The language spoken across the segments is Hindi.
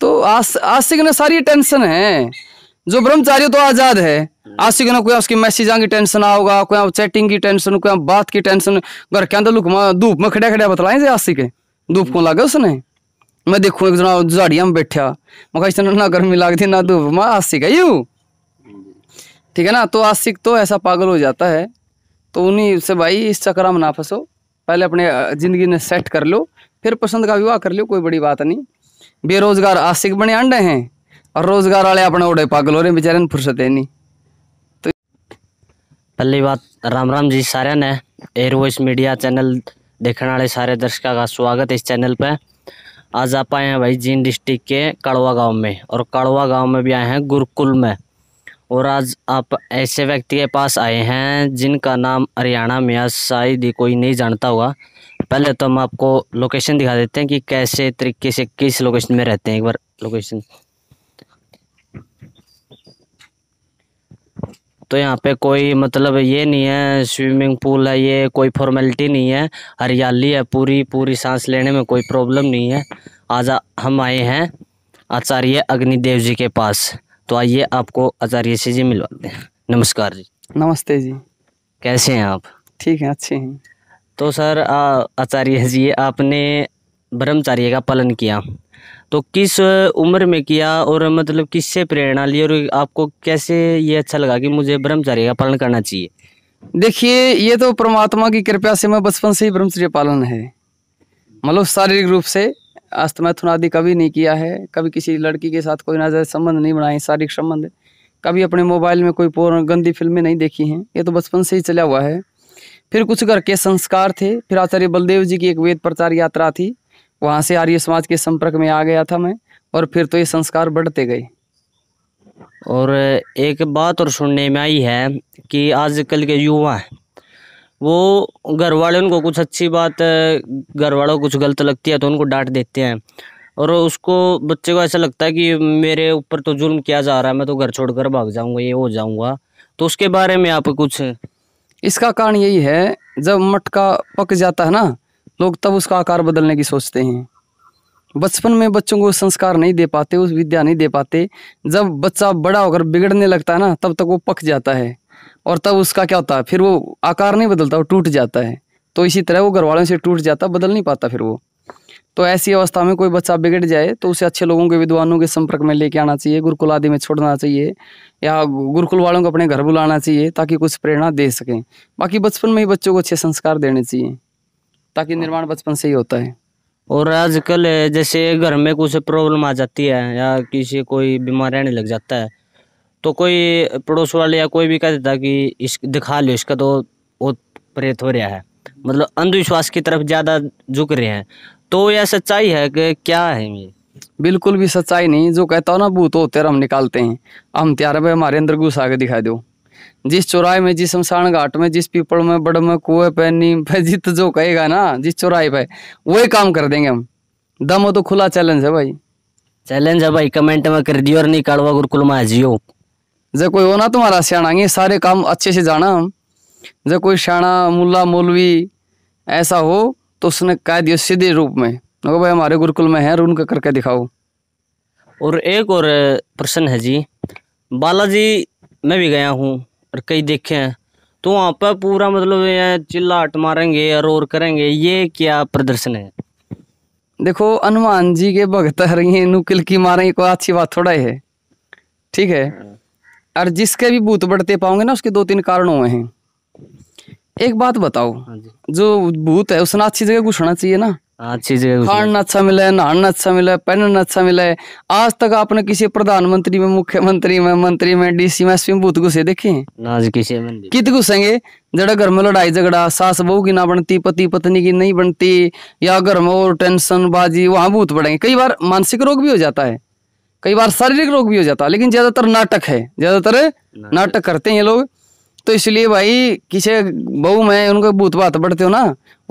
तो आशिक ने सारी टेंशन है जो ब्रह्मचारी तो आजाद है आशिक ने कोई उसकी मैसेजा की टेंशन आओगा कोई चैटिंग की टेंशन कोई बात की टेंशन घर के अंदर लुकमा धूप में खड़ा खड़ा बतलाए थे आशिक धूप को लागे उसने मैं देखू एक जना झाड़िया में बैठा मैं ना गर्मी लाग थी ना धूप मैं आशिक है यू ठीक है ना तो आशिक तो ऐसा पागल हो जाता है तो उन्हीं से भाई इस चक्रा में ना फंसो पहले अपने ज़िंदगी ने सेट कर लो फिर पसंद का विवाह कर लो कोई बड़ी बात नहीं बेरोजगार आशिक बने अंडे हैं और रोजगार वाले अपने उड़े पागल हो रहे बेचारे फुर्सत है नहीं तो पहली बात राम राम जी सारे ने एयर वॉइस मीडिया चैनल देखने वाले सारे दर्शकों का स्वागत इस चैनल पर आज आप आए हैं भाई जींद डिस्ट्रिक्ट के कड़वा गांव में और कड़वा गांव में भी आए हैं गुरुकुल में और आज आप ऐसे व्यक्ति के पास आए हैं जिनका नाम हरियाणा में आज शायद ही कोई नहीं जानता हुआ पहले तो हम आपको लोकेशन दिखा देते हैं कि कैसे तरीके से किस लोकेशन में रहते हैं एक बार लोकेशन तो यहाँ पे कोई मतलब ये नहीं है स्विमिंग पूल है ये कोई फॉर्मेलिटी नहीं है हरियाली है पूरी पूरी सांस लेने में कोई प्रॉब्लम नहीं है आज हम आए हैं आचार्य अग्निदेव जी के पास तो आइए आपको आचार्य से जी मिलवाते हैं नमस्कार जी नमस्ते जी कैसे हैं आप ठीक है अच्छे हैं तो सर आचार्य जी आपने ब्रह्मचार्य का पालन किया तो किस उम्र में किया और मतलब किससे प्रेरणा ली और आपको कैसे ये अच्छा लगा कि मुझे ब्रह्मचार्य का पालन करना चाहिए देखिए ये तो परमात्मा की कृपा से मैं बचपन से ही ब्रह्मचर्य पालन है मतलब शारीरिक रूप से अस्तमैथुन आदि कभी नहीं किया है कभी किसी लड़की के साथ कोई ना संबंध नहीं बनाए शारीरिक संबंध कभी अपने मोबाइल में कोई गंदी फिल्में नहीं देखी हैं ये तो बचपन से ही चला हुआ है फिर कुछ घर के संस्कार थे फिर आचार्य बलदेव जी की एक वेद प्रचार यात्रा थी वहाँ से आर्य समाज के संपर्क में आ गया था मैं और फिर तो ये संस्कार बढ़ते गए और एक बात और सुनने में आई है कि आजकल के युवा हैं वो घर वाले उनको कुछ अच्छी बात घर वालों को कुछ गलत लगती है तो उनको डांट देते हैं और उसको बच्चे को ऐसा लगता है कि मेरे ऊपर तो जुल्म किया जा रहा है मैं तो घर छोड़कर भाग जाऊंगा ये हो जाऊंगा तो उसके बारे में आप कुछ इसका कारण यही है जब मटका पक जाता है ना लोग तब उसका आकार बदलने की सोचते हैं बचपन में बच्चों को संस्कार नहीं दे पाते उस विद्या नहीं दे पाते जब बच्चा बड़ा होकर बिगड़ने लगता है ना तब तक वो पक जाता है और तब उसका क्या होता है फिर वो आकार नहीं बदलता वो टूट जाता है तो इसी तरह वो घरवालों से टूट जाता बदल नहीं पाता फिर वो तो ऐसी अवस्था में कोई बच्चा बिगड़ जाए तो उसे अच्छे लोगों के विद्वानों के संपर्क में लेके आना चाहिए गुरुकुल आदि में छोड़ना चाहिए या गुरुकुल वालों को अपने घर बुलाना चाहिए ताकि कुछ प्रेरणा दे सकें बाकी बचपन में ही बच्चों को अच्छे संस्कार देने चाहिए ताकि हाँ। निर्माण बचपन से ही होता है और आजकल जैसे घर में कुछ प्रॉब्लम आ जाती है या किसी कोई बीमार रहने लग जाता है तो कोई पड़ोस वाले या कोई भी कह देता कि इस दिखा लो इसका तो प्रेत हो रहा है मतलब अंधविश्वास की तरफ ज़्यादा झुक रहे हैं तो यह सच्चाई है कि क्या है ये बिल्कुल भी सच्चाई नहीं जो कहता हो ना भूत हो तेरा हम निकालते हैं हम त्यार भाई हमारे अंदर घुसा के दिखा दो जिस चौराहे में जिस शमशान घाट में जिस पीपल में बड़ में कुएं पे नीम पे जित जो कहेगा ना जिस चौराहे पे वही काम कर देंगे हम दम हो तो खुला चैलेंज है भाई चैलेंज है भाई कमेंट में कर दियो और नहीं काड़वा गुरुकुल में जियो जब कोई हो ना तुम्हारा सियाणा ये सारे काम अच्छे से जाना हम जब कोई सियाणा मुला मौलवी ऐसा हो तो उसने कह दिया सीधे रूप में मगर भाई हमारे गुरुकुल में है और उनका करके दिखाओ और एक और प्रश्न है जी बालाजी मैं भी गया हूँ और कई देखे हैं तो वहाँ पर पूरा मतलब चिल्लाहट मारेंगे और और करेंगे ये क्या प्रदर्शन है देखो हनुमान जी के भगत हरिए नुकिल की मारेंगे कोई अच्छी बात थोड़ा ही है ठीक है हाँ। और जिसके भी भूत बढ़ते पाओगे ना उसके दो तीन कारण हुए हैं एक बात बताओ हाँ जो भूत है उसने अच्छी जगह घुसना चाहिए ना हाँ, अच्छी जगह खाना अच्छा मिले नहाना अच्छा मिले पहनना अच्छा मिले आज तक आपने किसी प्रधानमंत्री में मुख्यमंत्री में मंत्री में डीसी में एसपी में भूत घुसे देखे कित घुसेंगे जरा घर में लड़ाई झगड़ा सास बहू की ना बनती पति पत्नी की नहीं बनती या घर में और टेंशन बाजी वहां भूत बढ़ेंगे कई बार मानसिक रोग भी हो जाता है कई बार शारीरिक रोग भी हो जाता है लेकिन ज्यादातर नाटक है ज्यादातर नाटक करते हैं ये लोग तो इसलिए भाई किसी बहू में उनको भूत बात बढ़ते हो ना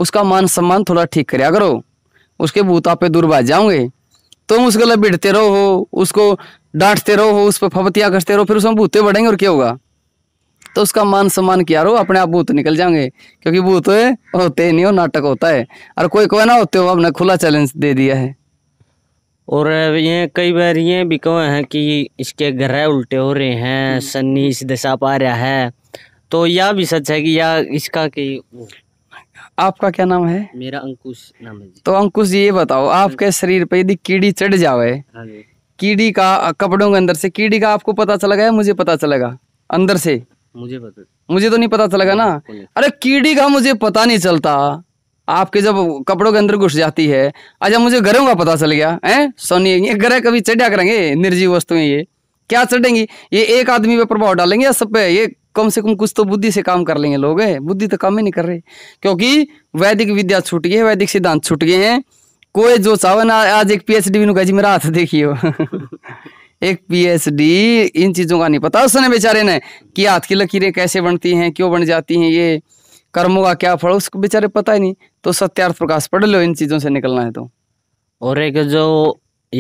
उसका मान सम्मान थोड़ा ठीक करा करो उसके भूत आप दूर भाज जाओगे तुम तो उसको बिड़ते रहो उसको डांटते रहो उस पर फपतियाँ कसते रहो फिर उसमें भूते बढ़ेंगे और क्या होगा तो उसका मान सम्मान किया रहो अपने आप भूत निकल जाएंगे क्योंकि भूत होते ही नहीं हो नाटक होता है और कोई कोई ना होते हो आपने खुला चैलेंज दे दिया है और ये कई बार ये भी कहे हैं कि इसके ग्रह उल्टे हो रहे हैं सन्नी इस दिशा पा रहा है तो यह भी सच है कि यह इसका कि आपका क्या नाम है मेरा अंकुश नाम है तो अंकुश जी ये बताओ आपके शरीर पे यदि कीड़ी चढ़ जावे हाँ कीड़ी का कपड़ों के अंदर से कीड़ी का आपको पता चला गया मुझे पता चलेगा अंदर से मुझे पता मुझे तो नहीं पता चलेगा ना अरे कीड़ी का मुझे पता नहीं चलता आपके जब कपड़ों के अंदर घुस जाती है अच्छा मुझे घरों का पता चल गया है सोनी ये ग्रह कभी चढ़ा करेंगे निर्जीव वस्तुएं ये क्या चढ़ेंगी ये एक आदमी पे प्रभाव डालेंगे या सब पे ये कम से कम कुछ तो बुद्धि से काम कर लेंगे लोग बुद्धि तो काम ही नहीं कर रहे क्योंकि वैदिक विद्या छूट गई है वैदिक सिद्धांत छूट गए हैं कोई जो चाहो ना आज एक पीएचडी भी जी मेरा हाथ देखियो एक पीएचडी इन चीज़ों का नहीं पता उसने बेचारे ने कि हाथ की लकीरें कैसे बनती हैं क्यों बन जाती हैं ये कर्मों का क्या फल उसको बेचारे पता ही नहीं तो सत्यार्थ प्रकाश पढ़ लो इन चीज़ों से निकलना है तो और एक जो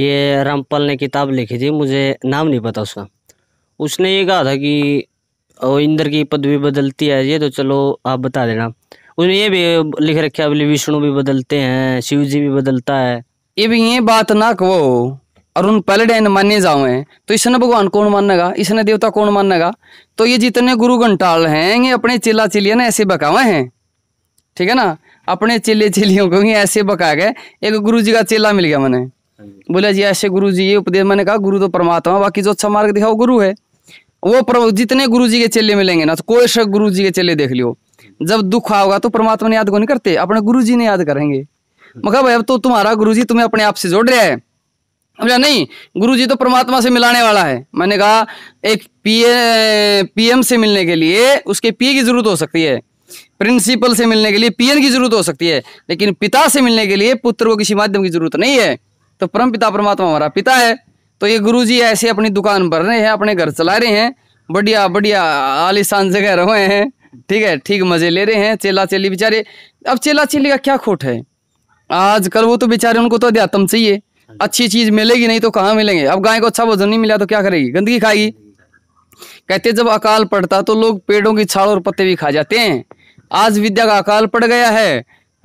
ये रामपाल ने किताब लिखी थी मुझे नाम नहीं पता उसका उसने ये कहा था कि और इंद्र की पदवी बदलती है ये तो चलो आप बता देना उन्हें ये भी लिख रखे है विष्णु भी बदलते हैं शिव जी भी बदलता है ये भी ये बात ना कहो अरुण पहले डेन माने जाओ तो इसने भगवान कौन मानेगा इसने देवता कौन मानेगा तो ये जितने गुरु घंटाल हैं ये अपने चिल्ला चिलिया ने ऐसे बकावे हैं ठीक है ना अपने चिल्ले चिलियों को ऐसे बका गए एक गुरु जी का चेला मिल गया मैंने हाँ बोला जी ऐसे गुरु जी ये उपदेश मैंने कहा गुरु तो परमात्मा बाकी जो अच्छा मार्ग दिखा वो गुरु है वो प्रभु जितने गुरु जी के चेले मिलेंगे ना तो कोई शक गुरु जी के चेले देख लियो जब दुख आओगा तो परमात्मा ने याद को नहीं करते अपने गुरु जी ने याद करेंगे मगर भाई अब तो तुम्हारा गुरु जी तुम्हें अपने आप से जोड़ रहा है बोला नहीं गुरु जी तो परमात्मा से मिलाने वाला है मैंने कहा एक पीए पीएम से मिलने के लिए उसके पीए की जरूरत हो सकती है प्रिंसिपल से मिलने के लिए पीएन की जरूरत हो सकती है लेकिन पिता से मिलने के लिए पुत्र को किसी माध्यम की जरूरत नहीं है तो परम पिता परमात्मा हमारा पिता है तो ये गुरुजी ऐसे अपनी दुकान भर रहे हैं अपने घर चला रहे हैं बढ़िया बढ़िया आलिशान जगह रहे हैं ठीक है ठीक मज़े ले रहे हैं चेला चेली बेचारे अब चेला चेली का क्या खोट है आज कल वो तो बेचारे उनको तो अध्यात्म चाहिए अच्छी चीज़ मिलेगी नहीं तो कहाँ मिलेंगे अब गाय को अच्छा भोजन नहीं मिला तो क्या करेगी गंदगी खाएगी कहते जब अकाल पड़ता तो लोग पेड़ों की छाल और पत्ते भी खा जाते हैं आज विद्या का अकाल पड़ गया है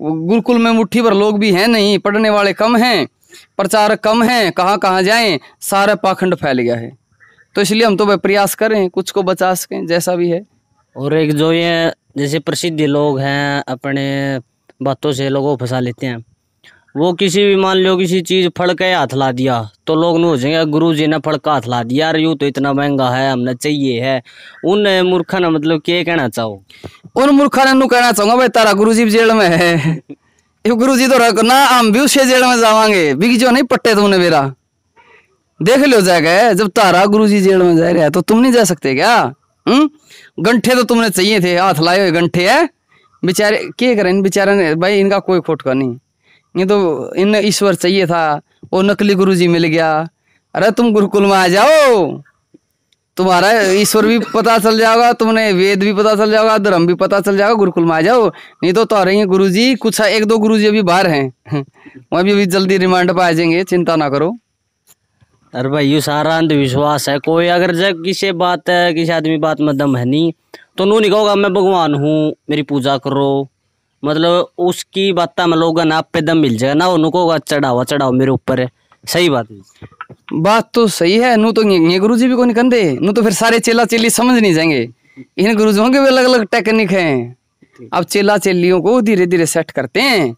गुरुकुल में मुट्ठी भर लोग भी हैं नहीं पढ़ने वाले कम हैं प्रचार कम है कहाँ कहाँ जाएं सारा पाखंड फैल गया है तो इसलिए हम तो भाई प्रयास कर रहे हैं कुछ को बचा सकें जैसा भी है और एक जो ये जैसे प्रसिद्ध लोग हैं अपने बातों से लोगों को फंसा लेते हैं वो किसी भी मान लो किसी चीज़ फड़के हाथ ला दिया तो लोग न हो जाएंगे गुरु जी ने फड़का हाथ ला दिया यार यूँ तो इतना महंगा है हमने चाहिए है उन मूर्खा ने मतलब क्या कहना चाहो उन मूर्खा ने कहना चाहूँगा भाई तारा गुरु जी जेल में है यो जी तो रख ना हम भी उसे जेल में जावांगे बिग जो नहीं पट्टे तुमने मेरा देख लो जाएगा जब तारा गुरु जी जेल में जा रहा है तो तुम नहीं जा सकते क्या हम्म गंठे तो तुमने चाहिए थे हाथ लाए हुए गंठे है बेचारे के करे इन बेचारे ने भाई इनका कोई खोट का नहीं ये तो इन ईश्वर चाहिए था वो नकली गुरु जी मिल गया अरे तुम गुरुकुल में आ जाओ तुम्हारा ईश्वर भी पता चल जाएगा तुमने वेद भी पता चल जाएगा धर्म भी पता चल जाएगा गुरुकुल में आ जाओ नहीं तो तो रहेंगे गुरु जी कुछ एक दो गुरु जी अभी बाहर हैं वह भी अभी जल्दी रिमांड पर आ जाएंगे चिंता ना करो अरे भाई ये सारा अंधविश्वास है कोई अगर जब किसी बात है किसी आदमी बात में दम है नहीं तो नू नहीं कहोगा मैं भगवान हूँ मेरी पूजा करो मतलब उसकी बात में लोग ना आप पे दम मिल जाएगा ना उन्होंने कहोगा चढ़ावा चढ़ाओ मेरे ऊपर है सही बात है बात तो सही है नू तो ये गुरु जी भी को नहीं कंधे नू तो फिर सारे चेला चेली समझ नहीं जाएंगे इन गुरुजों के भी अलग अलग टेक्निक है अब चेला चेलियों को धीरे धीरे सेट करते हैं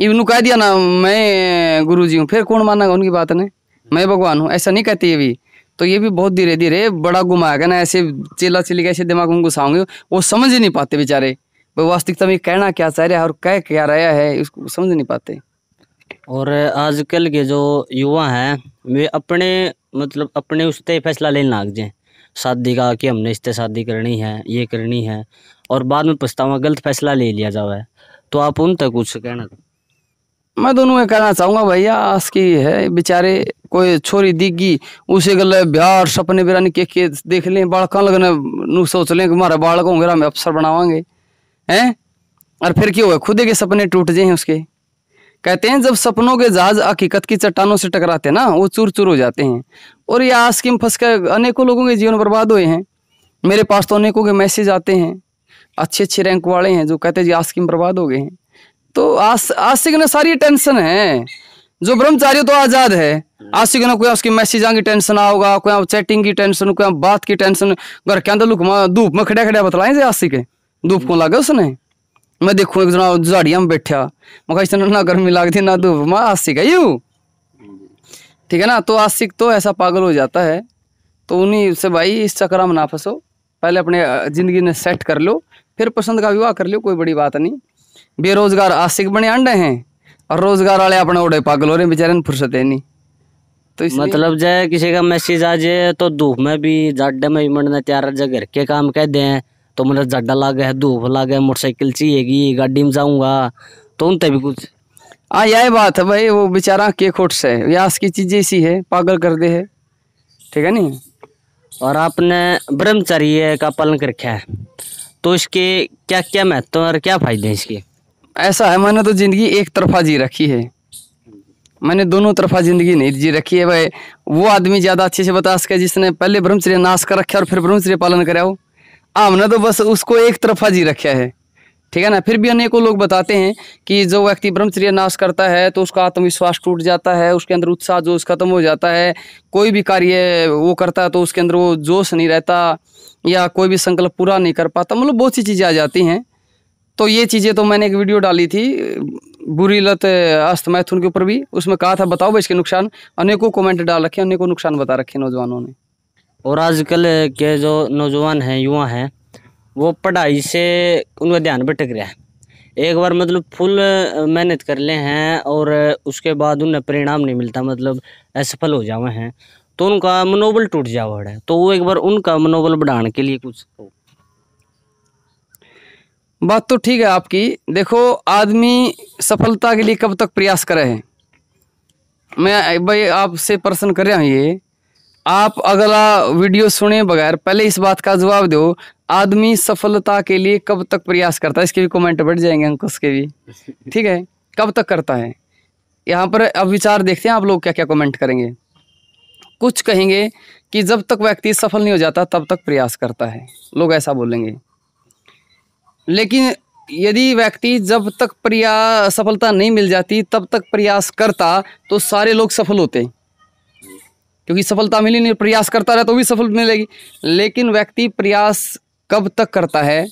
इवन कह दिया ना मैं गुरु जी हूँ फिर कौन मानेगा उनकी बात ने मैं भगवान हूँ ऐसा नहीं कहती ये भी तो ये भी बहुत धीरे धीरे बड़ा घुमाएगा ना ऐसे चेला चेली ऐसे दिमाग में घुसाओगे वो समझ नहीं पाते बेचारे वो वास्तविकता में कहना क्या चाह रहा है और कह क्या रहा है उसको समझ नहीं पाते और आजकल के जो युवा हैं वे अपने मतलब अपने उसते फैसला लेने लग जाए शादी का कि हमने इससे शादी करनी है ये करनी है और बाद में पछतावा गलत फैसला ले लिया जावा है तो आप उन तक कुछ कहना मैं दोनों तो में कहना चाहूँगा भैया आज की है बेचारे कोई छोरी दिग्गी उसे गल ब्याह सपने बिरानी के, के देख लें बालका लगने नू सोच लें कि हमारा बालक होंगे हम अफसर बनावागे हैं और फिर क्यों हुआ खुद के सपने टूट जाए उसके कहते हैं जब सपनों के जहाज हकीकत की चट्टानों से टकराते हैं ना वो चूर चूर हो जाते हैं और ये आस फंस कर अनेकों लोगों के जीवन बर्बाद हुए हैं मेरे पास तो अनेकों के मैसेज आते हैं अच्छे अच्छे रैंक वाले हैं जो कहते हैं जी आस बर्बाद हो गए हैं तो आस आशिक ने सारी टेंशन है जो ब्रह्मचारी तो आज़ाद है आशिक ने कोई उसकी मैसेज की टेंशन आओगा कोई चैटिंग की टेंशन कोई बात की टेंशन घर के अंदर धूप में खड़ा खड़ा बतलाएं आशिक धूप को लागे उसने मैं देखो एक जना झाड़िया में बैठा मैं ना गर्मी लगती ना धूप मैं आसिक है यू ठीक है ना तो आसिक तो ऐसा पागल हो जाता है तो उन्हीं से भाई इस चक्रा में ना फंसो पहले अपने ज़िंदगी ने सेट कर लो फिर पसंद का विवाह कर लो कोई बड़ी बात नहीं बेरोजगार आशिक बने अंडे हैं और रोजगार वाले अपने उड़े पागल हो रहे बेचारे फुर्सत है नहीं तो मतलब जाए किसी का मैसेज आ जाए तो धूप में भी जाडे में भी मंडने तैयार जगह के काम कह दें तो मेरा जड्डा लग है धूप लग है मोटरसाइकिल चाहिएगी गाड़ी में जाऊँगा तो उनते भी कुछ हाँ यह बात है भाई वो बेचारा के खोट से व्यास की चीज़ ऐसी है पागल कर दे है ठीक है नहीं और आपने ब्रह्मचर्य का पालन कर रखा है तो इसके क्या क्या महत्व और क्या फ़ायदे हैं इसके ऐसा है मैंने तो ज़िंदगी एक तरफा जी रखी है मैंने दोनों तरफा ज़िंदगी नहीं जी रखी है भाई वो आदमी ज़्यादा अच्छे से बता सके जिसने पहले ब्रह्मचर्य नाश कर रखे और फिर ब्रह्मचर्य पालन कराओ हमने तो बस उसको एक तरफा जी रखा है ठीक है ना फिर भी अनेकों लोग बताते हैं कि जो व्यक्ति ब्रह्मचर्य नाश करता है तो उसका आत्मविश्वास टूट जाता है उसके अंदर उत्साह जोश खत्म हो जाता है कोई भी कार्य वो करता है तो उसके अंदर वो जोश नहीं रहता या कोई भी संकल्प पूरा नहीं कर पाता मतलब बहुत सी चीज़ें आ जाती हैं तो ये चीज़ें तो मैंने एक वीडियो डाली थी बुरी लत अस्त मैथुन के ऊपर भी उसमें कहा था बताओ भाई इसके नुकसान अनेकों कमेंट डाल रखे अनेकों नुकसान बता रखे नौजवानों ने और आजकल के जो नौजवान हैं युवा हैं वो पढ़ाई से उनका ध्यान भटक रहा है एक बार मतलब फुल मेहनत कर ले हैं और उसके बाद उन्हें परिणाम नहीं मिलता मतलब असफल हो जावे हैं तो उनका मनोबल टूट जावा है तो वो एक बार उनका मनोबल बढ़ाने के लिए कुछ हो बात तो ठीक है आपकी देखो आदमी सफलता के लिए कब तक प्रयास करे हैं मैं भाई आपसे प्रश्न कर रहा हूँ ये आप अगला वीडियो सुने बगैर पहले इस बात का जवाब दो आदमी सफलता के लिए कब तक प्रयास करता है इसके भी कमेंट बढ़ जाएंगे अंकुश के भी ठीक है कब तक करता है यहाँ पर अब विचार देखते हैं आप लोग क्या क्या कमेंट करेंगे कुछ कहेंगे कि जब तक व्यक्ति सफल नहीं हो जाता तब तक प्रयास करता है लोग ऐसा बोलेंगे लेकिन यदि व्यक्ति जब तक प्रयास सफलता नहीं मिल जाती तब तक प्रयास करता तो सारे लोग सफल होते क्योंकि सफलता मिली नहीं प्रयास करता रहे तो भी सफल मिलेगी लेकिन व्यक्ति प्रयास कब तक करता है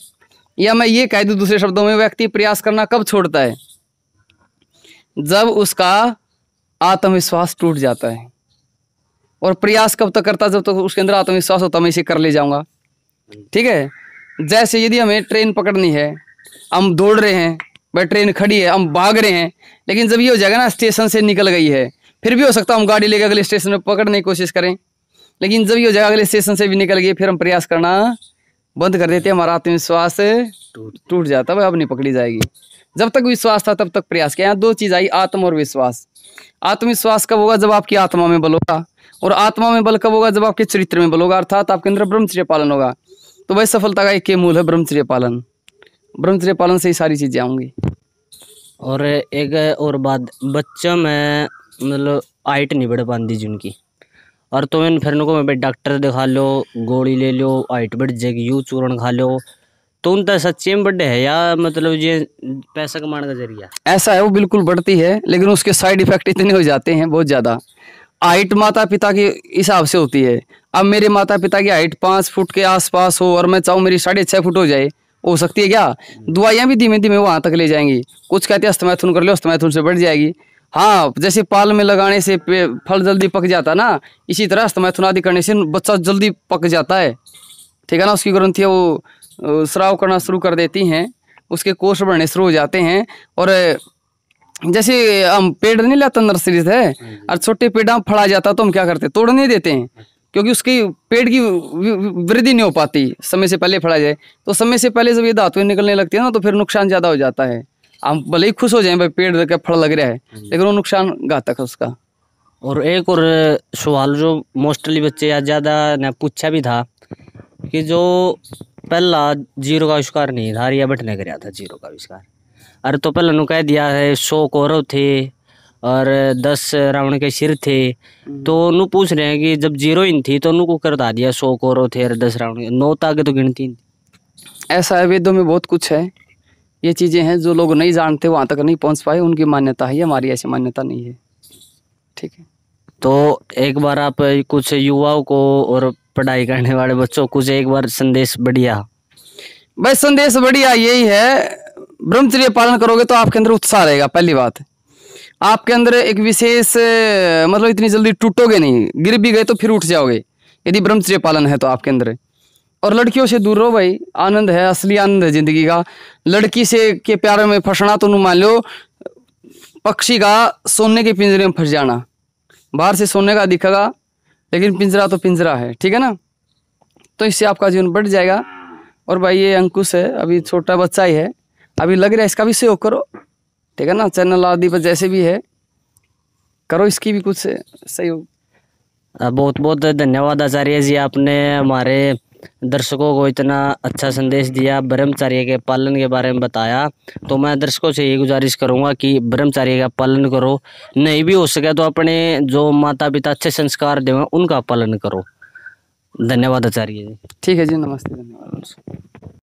या मैं ये कह दूँ दूसरे शब्दों में व्यक्ति प्रयास करना कब छोड़ता है जब उसका आत्मविश्वास टूट जाता है और प्रयास कब तक करता जब तक तो उसके अंदर आत्मविश्वास होता मैं इसे कर ले जाऊँगा ठीक है जैसे यदि हमें ट्रेन पकड़नी है हम दौड़ रहे हैं भाई ट्रेन खड़ी है हम भाग रहे हैं लेकिन जब ये हो जाएगा ना स्टेशन से निकल गई है फिर भी हो सकता है हम गाड़ी लेकर अगले स्टेशन में पकड़ने की कोशिश करें लेकिन जब ये जगह अगले स्टेशन से भी निकल गए फिर हम प्रयास करना बंद कर देते हमारा आत्मविश्वास टूट जाता है अब नहीं पकड़ी जाएगी जब तक विश्वास था तब तक प्रयास किया दो चीज़ आई आत्म और विश्वास आत्मविश्वास कब होगा जब आपकी आत्मा में बल होगा और आत्मा में बल कब होगा जब आपके चरित्र में बल होगा अर्थात आपके अंदर ब्रह्मचर्य पालन होगा तो वह सफलता का एक मूल है ब्रह्मचर्य पालन ब्रह्मचर्य पालन से ही सारी चीज़ें आऊंगी और एक और बात बच्चों में मतलब हाइट नहीं बढ़ पाती जी उनकी और तो इन फिर उनको भाई डॉक्टर दिखा लो गोली ले लो हाइट बढ़ जाएगी यू चूरण खा लो तो उन तो सच्चे में बढ़े है या मतलब ये पैसा कमाने का जरिया ऐसा है वो बिल्कुल बढ़ती है लेकिन उसके साइड इफेक्ट इतने हो जाते हैं बहुत ज़्यादा हाइट माता पिता के हिसाब से होती है अब मेरे माता पिता की हाइट पाँच फुट के आसपास हो और मैं चाहूँ मेरी साढ़े छः फुट हो जाए हो सकती है क्या हम्म। दवाइयाँ भी धीमे धीमे वहाँ तक ले जाएंगी कुछ कहते हैं अस्तमैथुन कर लो अस्तमैथुन से बढ़ जाएगी हाँ जैसे पाल में लगाने से फल जल्दी पक जाता ना इसी तरह अस्तमैथुनादि करने से बच्चा जल्दी पक जाता है ठीक है ना उसकी ग्रंथियाँ वो श्राव करना शुरू कर देती हैं उसके कोष बढ़ने शुरू हो जाते हैं और जैसे हम पेड़ नहीं लाते नर्सरी से और छोटे पेड़ हम फड़ा जाता तो हम क्या करते तोड़ नहीं देते हैं क्योंकि उसकी पेड़ की वृद्धि नहीं हो पाती समय से पहले फड़ा जाए तो समय से पहले जब ये धातुएं निकलने लगती है ना तो फिर नुकसान ज़्यादा हो जाता है हम भले ही खुश हो जाए भाई पेड़ का फल लग रहा है हम्म। लेकिन वो नुकसान घातक है उसका और एक और सवाल जो मोस्टली बच्चे या ज़्यादा ने पूछा भी था कि जो पहला जीरो का आविष्कार नहीं था रिया भट्ट ने कराया था जीरो का आविष्कार अरे तो पहला नु कह दिया है सौ कौरव थे और दस रावण के सिर थे हम्म। तो नु पूछ रहे हैं कि जब जीरो इन थी तो नु को कर दिया सौ कौरव थे और दस रावण नौ तो तो गिनती ऐसा है वेदों में बहुत कुछ है ये चीज़ें हैं जो लोग नहीं जानते वहाँ तक नहीं पहुँच पाए उनकी मान्यता है हमारी ऐसी मान्यता नहीं है ठीक है तो एक बार आप कुछ युवाओं को और पढ़ाई करने वाले बच्चों कुछ एक बार संदेश बढ़िया भाई संदेश बढ़िया यही है ब्रह्मचर्य पालन करोगे तो आपके अंदर उत्साह रहेगा पहली बात आपके अंदर एक विशेष मतलब इतनी जल्दी टूटोगे नहीं गिर भी गए तो फिर उठ जाओगे यदि ब्रह्मचर्य पालन है तो आपके अंदर और लड़कियों से दूर रहो भाई आनंद है असली आनंद है जिंदगी का लड़की से के प्यार में फंसना तो मान लो पक्षी का सोने के पिंजरे में फंस जाना बाहर से सोने का दिखेगा लेकिन पिंजरा तो पिंजरा है ठीक है ना तो इससे आपका जीवन बढ़ जाएगा और भाई ये अंकुश है अभी छोटा बच्चा ही है अभी लग रहा है इसका भी सहयोग करो ठीक है ना चैनल आदि पर जैसे भी है करो इसकी भी कुछ सहयोग बहुत बहुत धन्यवाद आचार्य जी आपने हमारे दर्शकों को इतना अच्छा संदेश दिया ब्रह्मचार्य के पालन के बारे में बताया तो मैं दर्शकों से ये गुजारिश करूँगा कि ब्रह्मचार्य का पालन करो नहीं भी हो सके तो अपने जो माता पिता अच्छे संस्कार देवें उनका पालन करो धन्यवाद आचार्य जी ठीक है जी नमस्ते धन्यवाद